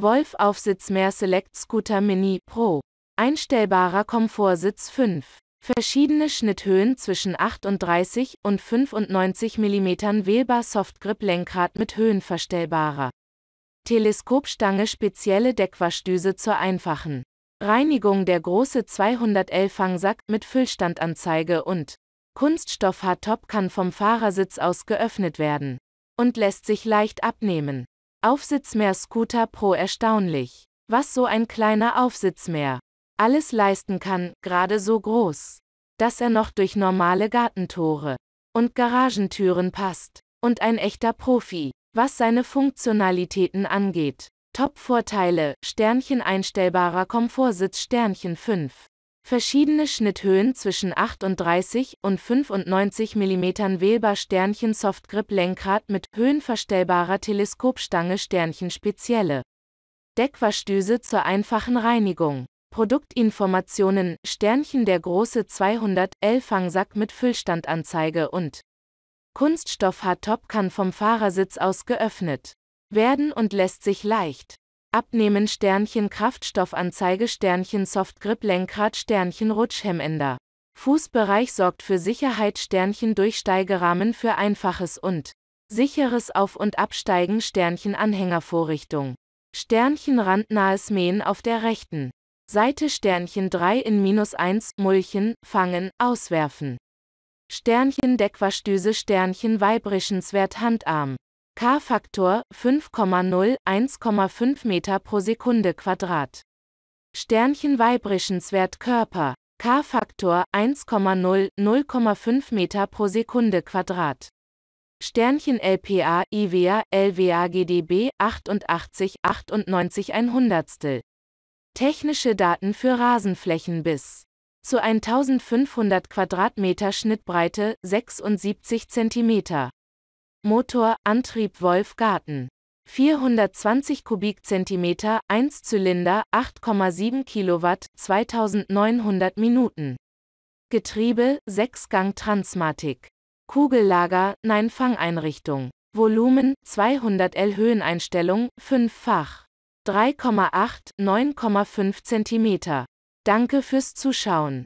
Wolf Aufsitz Mehr Select Scooter Mini Pro. Einstellbarer Komfortsitz 5. Verschiedene Schnitthöhen zwischen 38 und 95 mm wählbar Softgrip Lenkrad mit Höhenverstellbarer. Teleskopstange spezielle Deckwaschdüse zur einfachen Reinigung der große 211 Fangsack mit Füllstandanzeige und Kunststoffhardtop kann vom Fahrersitz aus geöffnet werden und lässt sich leicht abnehmen. Aufsitz Scooter Pro erstaunlich, was so ein kleiner Aufsitz alles leisten kann, gerade so groß, dass er noch durch normale Gartentore und Garagentüren passt und ein echter Profi, was seine Funktionalitäten angeht. Top-Vorteile, Sternchen einstellbarer Komfortsitz Sternchen 5. Verschiedene Schnitthöhen zwischen 38 und 95 mm wählbar Sternchen Softgrip Lenkrad mit höhenverstellbarer Teleskopstange Sternchen spezielle Deckwaschdüse zur einfachen Reinigung. Produktinformationen Sternchen der große 200 L Fangsack mit Füllstandanzeige und Kunststoff Hardtop kann vom Fahrersitz aus geöffnet werden und lässt sich leicht. Abnehmen Sternchen Kraftstoffanzeige Sternchen Softgrip Lenkrad Sternchen Rutschhemmender. Fußbereich sorgt für Sicherheit Sternchen Durchsteigerahmen für einfaches und sicheres Auf- und Absteigen Sternchen Anhängervorrichtung. Sternchen randnahes Mähen auf der rechten Seite Sternchen 3 in minus 1 Mulchen, fangen, auswerfen. Sternchen Deckwaschdüse Sternchen Weibrischenswert Handarm. K-Faktor 5,0 1,5 Meter pro Sekunde Quadrat. Sternchen Weibrischenswert Körper K-Faktor 1,0 0,5 Meter pro Sekunde Quadrat. Sternchen LPA IWA LWA GDB 88 98 100stel. Technische Daten für Rasenflächen bis zu 1500 Quadratmeter Schnittbreite 76 cm. Motor, Antrieb Wolfgarten. 420 Kubikzentimeter, 1 Zylinder, 8,7 Kilowatt, 2900 Minuten. Getriebe, 6-Gang Transmatik. Kugellager, Nein-Fangeinrichtung. Volumen, 200 L Höheneinstellung, 5-fach. 3,8, 9,5 cm. Danke fürs Zuschauen.